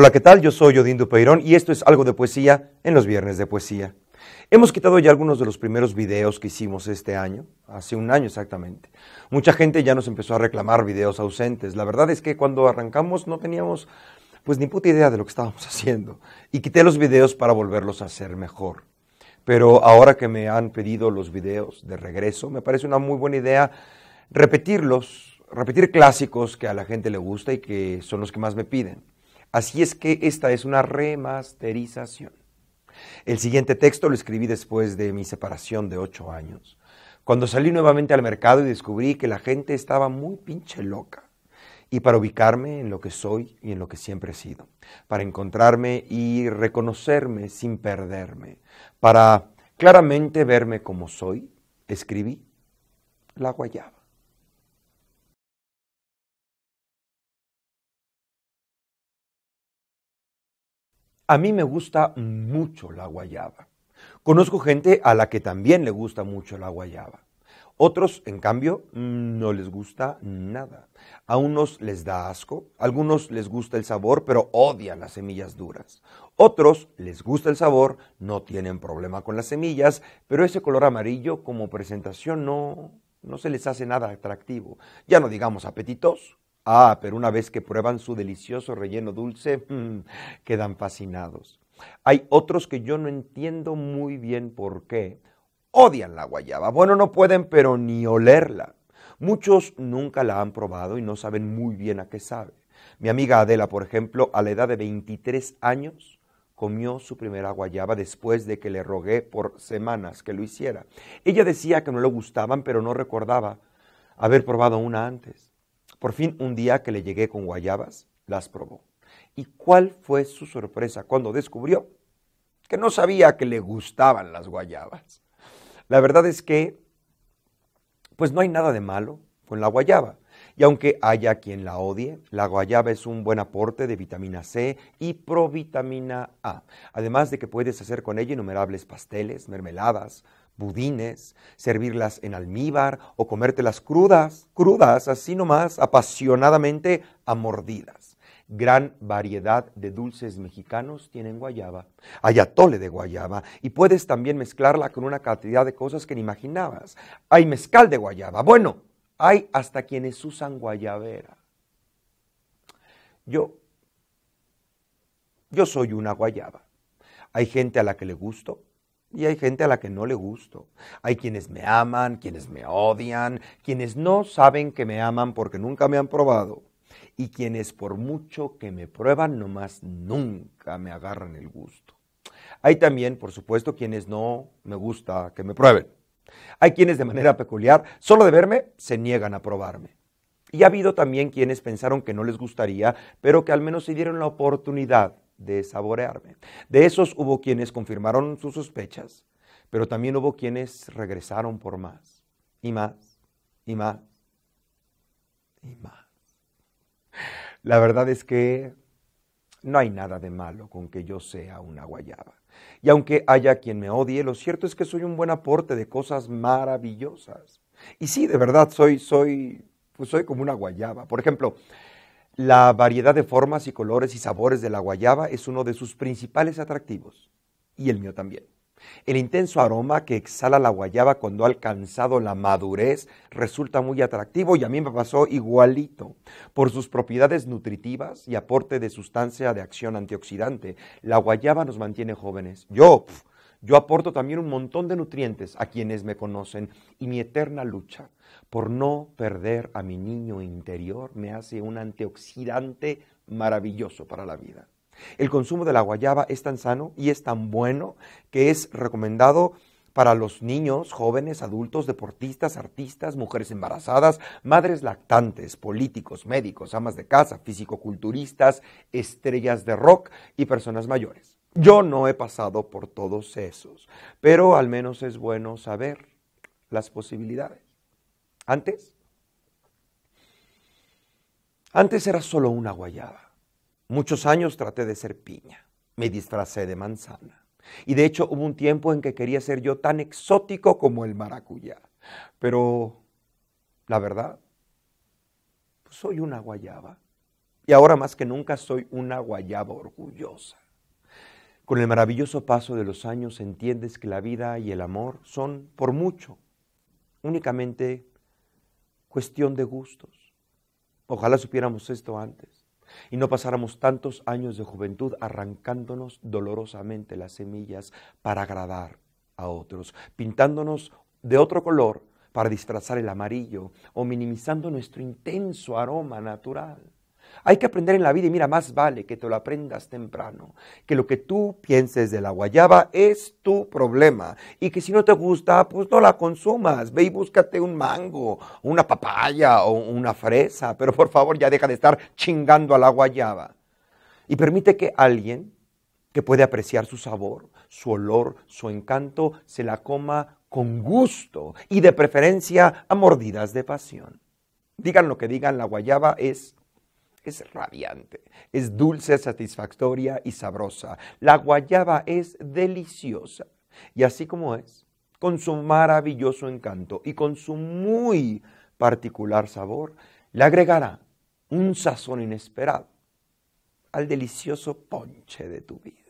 Hola, ¿qué tal? Yo soy Odindo Peirón y esto es algo de poesía en los viernes de poesía. Hemos quitado ya algunos de los primeros videos que hicimos este año, hace un año exactamente. Mucha gente ya nos empezó a reclamar videos ausentes. La verdad es que cuando arrancamos no teníamos pues ni puta idea de lo que estábamos haciendo y quité los videos para volverlos a hacer mejor. Pero ahora que me han pedido los videos de regreso, me parece una muy buena idea repetirlos, repetir clásicos que a la gente le gusta y que son los que más me piden. Así es que esta es una remasterización. El siguiente texto lo escribí después de mi separación de ocho años, cuando salí nuevamente al mercado y descubrí que la gente estaba muy pinche loca. Y para ubicarme en lo que soy y en lo que siempre he sido, para encontrarme y reconocerme sin perderme, para claramente verme como soy, escribí La Guayaba. A mí me gusta mucho la guayaba. Conozco gente a la que también le gusta mucho la guayaba. Otros, en cambio, no les gusta nada. A unos les da asco, a algunos les gusta el sabor, pero odian las semillas duras. Otros les gusta el sabor, no tienen problema con las semillas, pero ese color amarillo como presentación no, no se les hace nada atractivo, ya no digamos apetitoso. Ah, pero una vez que prueban su delicioso relleno dulce, quedan fascinados. Hay otros que yo no entiendo muy bien por qué. Odian la guayaba. Bueno, no pueden, pero ni olerla. Muchos nunca la han probado y no saben muy bien a qué sabe. Mi amiga Adela, por ejemplo, a la edad de 23 años, comió su primera guayaba después de que le rogué por semanas que lo hiciera. Ella decía que no le gustaban, pero no recordaba haber probado una antes. Por fin, un día que le llegué con guayabas, las probó. ¿Y cuál fue su sorpresa cuando descubrió que no sabía que le gustaban las guayabas? La verdad es que, pues no hay nada de malo con la guayaba. Y aunque haya quien la odie, la guayaba es un buen aporte de vitamina C y provitamina A, además de que puedes hacer con ella innumerables pasteles, mermeladas, budines, servirlas en almíbar o comértelas crudas, crudas, así nomás, apasionadamente a mordidas. Gran variedad de dulces mexicanos tienen guayaba, hay atole de guayaba y puedes también mezclarla con una cantidad de cosas que ni imaginabas. Hay mezcal de guayaba, bueno, hay hasta quienes usan guayabera. Yo, yo soy una guayaba. Hay gente a la que le gusto, y hay gente a la que no le gusto. Hay quienes me aman, quienes me odian, quienes no saben que me aman porque nunca me han probado y quienes por mucho que me prueban nomás nunca me agarran el gusto. Hay también, por supuesto, quienes no me gusta que me prueben. Hay quienes de manera peculiar, solo de verme, se niegan a probarme. Y ha habido también quienes pensaron que no les gustaría, pero que al menos se dieron la oportunidad de saborearme. De esos hubo quienes confirmaron sus sospechas, pero también hubo quienes regresaron por más, y más, y más, y más. La verdad es que no hay nada de malo con que yo sea una guayaba. Y aunque haya quien me odie, lo cierto es que soy un buen aporte de cosas maravillosas. Y sí, de verdad, soy, soy, pues soy como una guayaba. Por ejemplo, la variedad de formas y colores y sabores de la guayaba es uno de sus principales atractivos, y el mío también. El intenso aroma que exhala la guayaba cuando ha alcanzado la madurez resulta muy atractivo y a mí me pasó igualito. Por sus propiedades nutritivas y aporte de sustancia de acción antioxidante, la guayaba nos mantiene jóvenes. Yo yo aporto también un montón de nutrientes a quienes me conocen y mi eterna lucha por no perder a mi niño interior me hace un antioxidante maravilloso para la vida. El consumo de la guayaba es tan sano y es tan bueno que es recomendado para los niños, jóvenes, adultos, deportistas, artistas, mujeres embarazadas, madres lactantes, políticos, médicos, amas de casa, fisicoculturistas, estrellas de rock y personas mayores. Yo no he pasado por todos esos, pero al menos es bueno saber las posibilidades. Antes, antes era solo una guayaba. Muchos años traté de ser piña, me disfracé de manzana. Y de hecho hubo un tiempo en que quería ser yo tan exótico como el maracuyá. Pero, la verdad, pues soy una guayaba. Y ahora más que nunca soy una guayaba orgullosa. Con el maravilloso paso de los años entiendes que la vida y el amor son, por mucho, únicamente cuestión de gustos. Ojalá supiéramos esto antes y no pasáramos tantos años de juventud arrancándonos dolorosamente las semillas para agradar a otros, pintándonos de otro color para disfrazar el amarillo o minimizando nuestro intenso aroma natural. Hay que aprender en la vida y mira, más vale que te lo aprendas temprano, que lo que tú pienses de la guayaba es tu problema y que si no te gusta, pues no la consumas. Ve y búscate un mango, una papaya o una fresa, pero por favor ya deja de estar chingando a la guayaba. Y permite que alguien que puede apreciar su sabor, su olor, su encanto, se la coma con gusto y de preferencia a mordidas de pasión. Digan lo que digan, la guayaba es es radiante, es dulce, satisfactoria y sabrosa. La guayaba es deliciosa. Y así como es, con su maravilloso encanto y con su muy particular sabor, le agregará un sazón inesperado al delicioso ponche de tu vida.